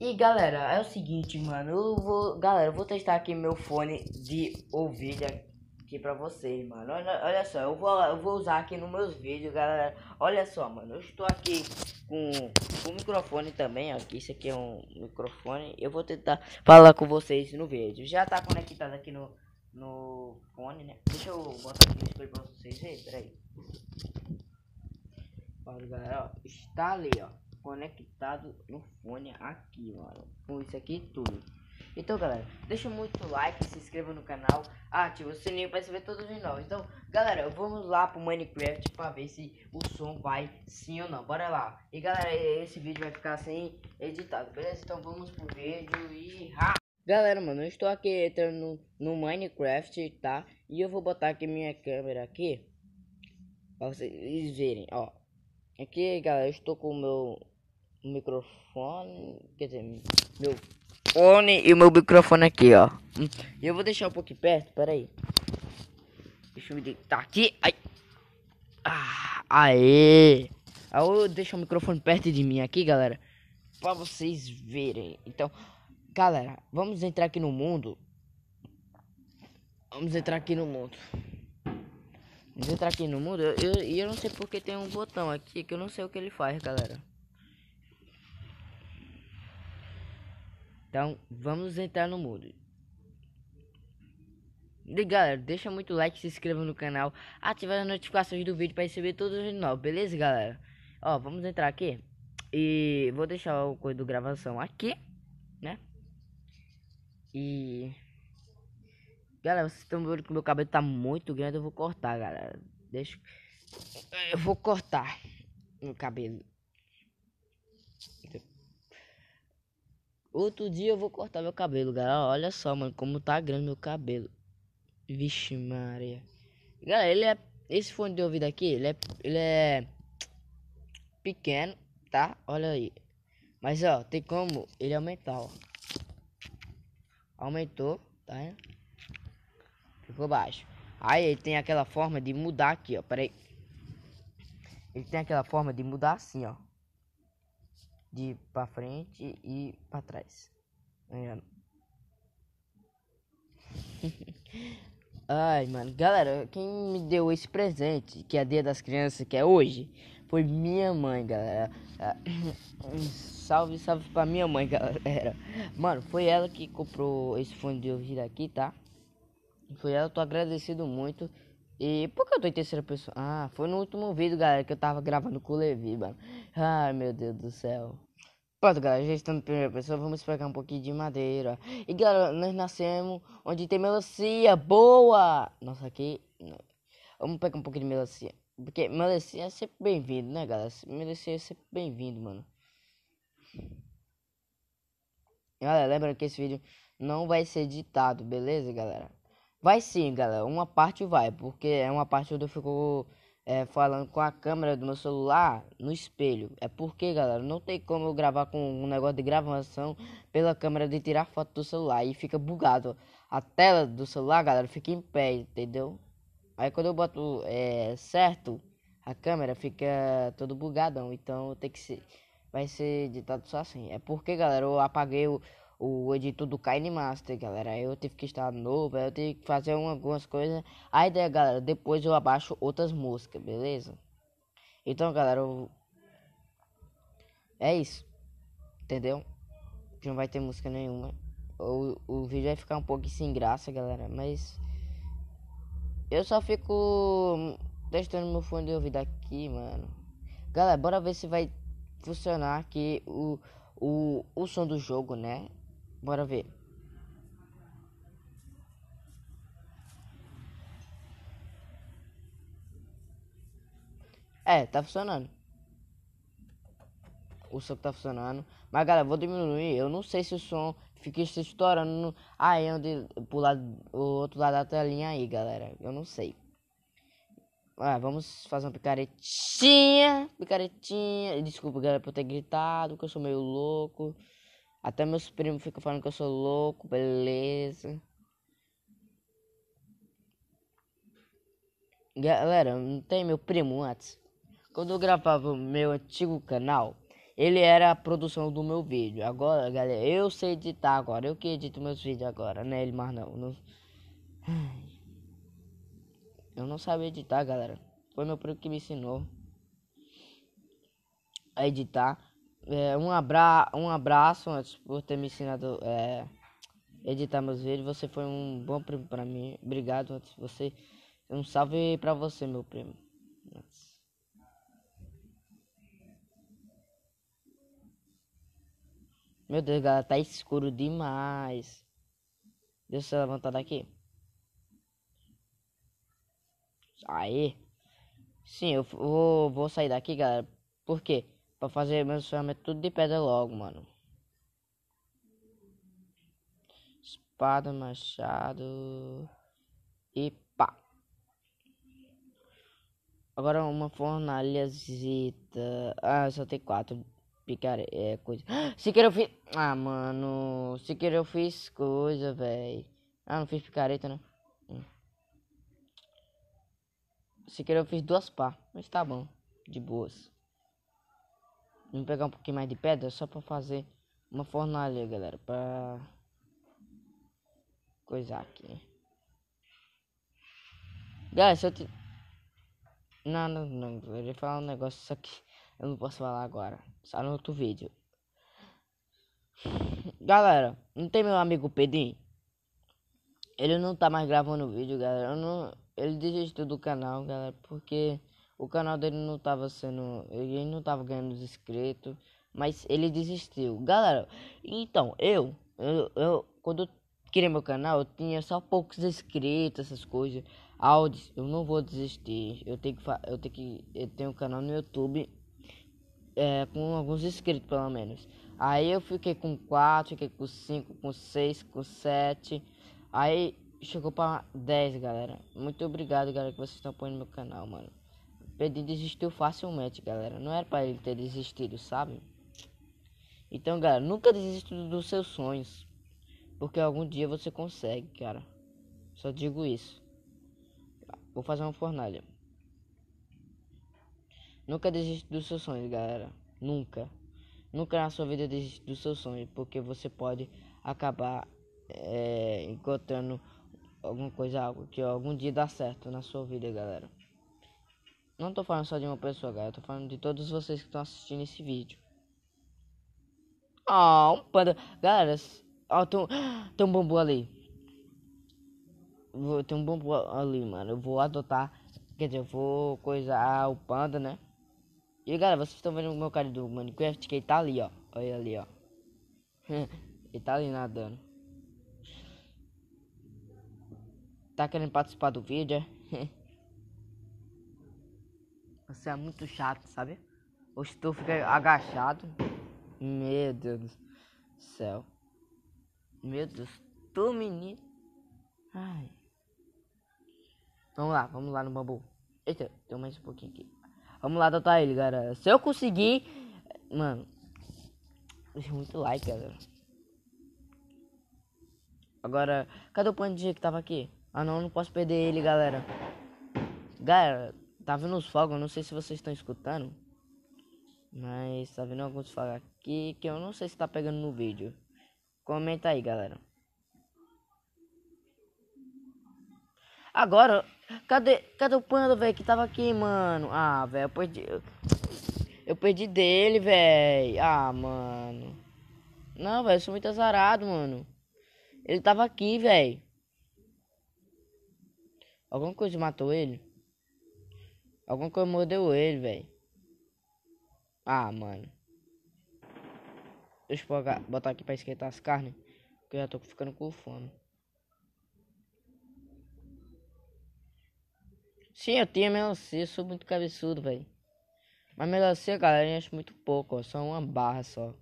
E galera, é o seguinte, mano, eu vou, galera, eu vou testar aqui meu fone de ouvido aqui pra vocês, mano. Olha, olha só, eu vou, eu vou usar aqui nos meus vídeos, galera. Olha só, mano, eu estou aqui com o microfone também, aqui, isso aqui é um microfone. Eu vou tentar falar com vocês no vídeo. Já tá conectado aqui no, no fone, né? Deixa eu botar aqui pra vocês verem, peraí. Olha, galera, ó, está ali, ó conectado no fone aqui, mano. Com isso aqui é tudo. Então, galera, deixa muito like, se inscreva no canal, ativa o sininho para receber todos os novos. Então, galera, vamos lá pro Minecraft para ver se o som vai sim ou não. Bora lá. E, galera, esse vídeo vai ficar sem editado, beleza? Então, vamos pro vídeo e... Ah! Galera, mano, eu estou aqui entrando no, no Minecraft, tá? E eu vou botar aqui minha câmera aqui, para vocês verem, ó. Aqui, galera, eu estou com o meu microfone, quer dizer, meu fone e o meu microfone aqui, ó. E eu vou deixar um pouquinho perto, peraí. Deixa eu me deitar aqui. Ai. Ah, aê. Aí ah, eu deixo o microfone perto de mim aqui, galera. Pra vocês verem. Então, galera, vamos entrar aqui no mundo. Vamos entrar aqui no mundo. Vamos entrar aqui no mundo. E eu, eu, eu não sei porque tem um botão aqui que eu não sei o que ele faz, galera. Então, vamos entrar no mundo. E galera, deixa muito like, se inscreva no canal, ative as notificações do vídeo para receber todos os novos, beleza galera? Ó, vamos entrar aqui e vou deixar o coisa do gravação aqui, né? E... Galera, vocês estão vendo que meu cabelo tá muito grande, eu vou cortar, galera. Deixa... Eu vou cortar o cabelo. Outro dia eu vou cortar meu cabelo, galera. Olha só, mano, como tá grande meu cabelo. Vixe Maria. Galera, ele é... Esse fone de ouvido aqui, ele é... Ele é... Pequeno, tá? Olha aí. Mas, ó, tem como ele aumentar, ó. Aumentou, tá? Hein? Ficou baixo. Aí ele tem aquela forma de mudar aqui, ó. Peraí. Ele tem aquela forma de mudar assim, ó de para frente e para trás. Tá Ai, mano, galera, quem me deu esse presente, que é Dia das Crianças, que é hoje, foi minha mãe, galera. Ah, salve, salve pra minha mãe, galera. Mano, foi ela que comprou esse fone de ouvido aqui, tá? Foi ela, tô agradecido muito. E por que eu tô em terceira pessoa? Ah, foi no último vídeo, galera, que eu tava gravando com o Levi, mano. Ai, meu Deus do céu. Pronto, galera, já estamos em primeira pessoa, vamos pegar um pouquinho de madeira. E, galera, nós nascemos onde tem melancia, boa! Nossa, aqui... Vamos pegar um pouquinho de melancia. Porque melancia é sempre bem-vindo, né, galera? Melancia é sempre bem-vindo, mano. Galera, lembra que esse vídeo não vai ser editado, beleza, galera? Vai sim, galera. Uma parte vai, porque é uma parte onde eu fico é, falando com a câmera do meu celular no espelho. É porque, galera, não tem como eu gravar com um negócio de gravação pela câmera de tirar foto do celular e fica bugado. A tela do celular, galera, fica em pé, entendeu? Aí quando eu boto é, certo, a câmera fica todo bugadão. Então tem que ser. Vai ser editado só assim. É porque, galera, eu apaguei o o editor do Kine Master, galera. Eu tive que estar novo, eu tive que fazer algumas coisas. A ideia, galera, depois eu abaixo outras músicas, beleza? Então, galera, eu... é isso. Entendeu? Não vai ter música nenhuma. O, o vídeo vai ficar um pouco sem graça, galera, mas eu só fico testando meu fone de ouvido aqui, mano. Galera, bora ver se vai funcionar aqui o, o, o som do jogo, né? Bora ver. É, tá funcionando. O som tá funcionando. Mas, galera, vou diminuir. Eu não sei se o som fica estourando no... aí onde pro o outro lado da telinha aí, galera. Eu não sei. Ah, vamos fazer uma picaretinha. Picaretinha. Desculpa, galera, por ter gritado, que eu sou meio louco. Até meus primos ficam falando que eu sou louco, beleza. Galera, não tem meu primo antes. Quando eu gravava o meu antigo canal, ele era a produção do meu vídeo. Agora, galera, eu sei editar agora. Eu que edito meus vídeos agora, né? Ele mais não. não... Eu não sabia editar, galera. Foi meu primo que me ensinou a editar. É, um, abra um abraço antes por ter me ensinado é, editar meus vídeos. Você foi um bom primo para mim. Obrigado antes você. Um salve para você, meu primo. Meu Deus, galera, tá escuro demais. Deixa eu levantar daqui. Aí. Sim, eu vou, vou sair daqui, galera. Por quê? Pra fazer meus ferramentas tudo de pedra logo, mano. Espada, machado. E pá. Agora uma fornalhazita. Ah, só tem quatro picare É, coisa. se querer eu fiz. Ah, mano. Se querer eu fiz coisa, velho. Ah, não fiz picareta, né? Hum. Se querer eu fiz duas pá. Mas tá bom. De boas. Vamos pegar um pouquinho mais de pedra só pra fazer uma fornalha, galera. Pra coisar aqui. Galera, se eu te... Não, não, não. Eu ia falar um negócio, só que eu não posso falar agora. Só no outro vídeo. Galera, não tem meu amigo Pedim? Ele não tá mais gravando vídeo, galera. Eu não... Ele desistiu do canal, galera, porque o canal dele não tava sendo. Ele não tava ganhando inscritos. Mas ele desistiu. Galera, então, eu, eu, eu quando eu criei meu canal, eu tinha só poucos inscritos, essas coisas. Áudios, eu não vou desistir. Eu tenho que eu tenho que eu tenho um canal no YouTube é, com alguns inscritos pelo menos. Aí eu fiquei com 4, fiquei com 5, com 6, com 7. Aí chegou para 10, galera. Muito obrigado, galera, que vocês estão apoiando meu canal, mano. Pedro desistiu facilmente, galera. Não era para ele ter desistido, sabe? Então, galera, nunca desista dos seus sonhos. Porque algum dia você consegue, cara. Só digo isso. Vou fazer uma fornalha. Nunca desista dos seus sonhos, galera. Nunca. Nunca na sua vida desista dos seus sonhos. Porque você pode acabar é, encontrando alguma coisa, algo que algum dia dá certo na sua vida, galera. Não tô falando só de uma pessoa, galera. Tô falando de todos vocês que estão assistindo esse vídeo. Ah, oh, um panda. Galera, ó, oh, tem, um, tem um bambu ali. Vou, tem um bambu ali, mano. Eu vou adotar. Quer dizer, eu vou coisar o panda, né? E galera, vocês estão vendo o meu cara do Minecraft que ele tá ali, ó. Olha ali, ó. ele tá ali nadando. Tá querendo participar do vídeo? É? é muito chato, sabe? O estou fica agachado. Meu Deus do céu. Meu Deus, tu menino. Ai. Vamos lá, vamos lá no bambu. Eita, tem mais um pouquinho aqui. Vamos lá adotar ele, galera. Se eu conseguir. Mano. Deixa muito like, galera. Agora, cadê o pandinha que tava aqui? Ah não, não posso perder ele, galera. Galera, Tá vindo uns fogos, não sei se vocês estão escutando. Mas tá vindo alguns fogos aqui que eu não sei se tá pegando no vídeo. Comenta aí, galera. Agora, cadê, cadê o panda, velho, que tava aqui, mano? Ah, velho, eu perdi. Eu perdi dele, velho. Ah, mano. Não, velho, eu sou muito azarado, mano. Ele tava aqui, velho. Alguma coisa matou ele? Alguma coisa mordeu ele, velho. Ah, mano. Deixa eu botar aqui pra esquentar as carnes. Porque eu já tô ficando com fome. Sim, eu tinha melancia, assim, sou muito cabeçudo, velho. Mas melancia, assim, galera, eu acho muito pouco, ó. Só uma barra só.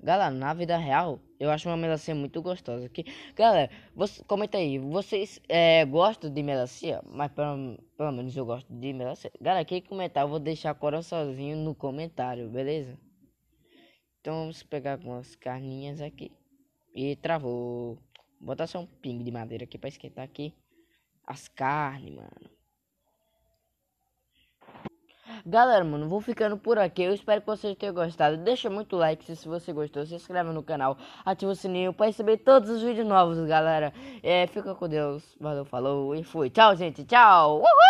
Galera, na vida real, eu acho uma melancia muito gostosa. Aqui. Galera, você, comenta aí. Vocês é, gostam de melancia? Mas pelo, pelo menos eu gosto de melancia. Galera, quem comentar, eu vou deixar coraçãozinho no comentário, beleza? Então vamos pegar algumas carninhas aqui. E travou. Vou botar só um pingo de madeira aqui pra esquentar aqui. As carnes, mano. Galera, mano, vou ficando por aqui. Eu espero que vocês tenham gostado. Deixa muito like se você gostou. Se inscreve no canal, ativa o sininho para receber todos os vídeos novos, galera. É, fica com Deus. Valeu, falou e fui. Tchau, gente. Tchau. Uhul!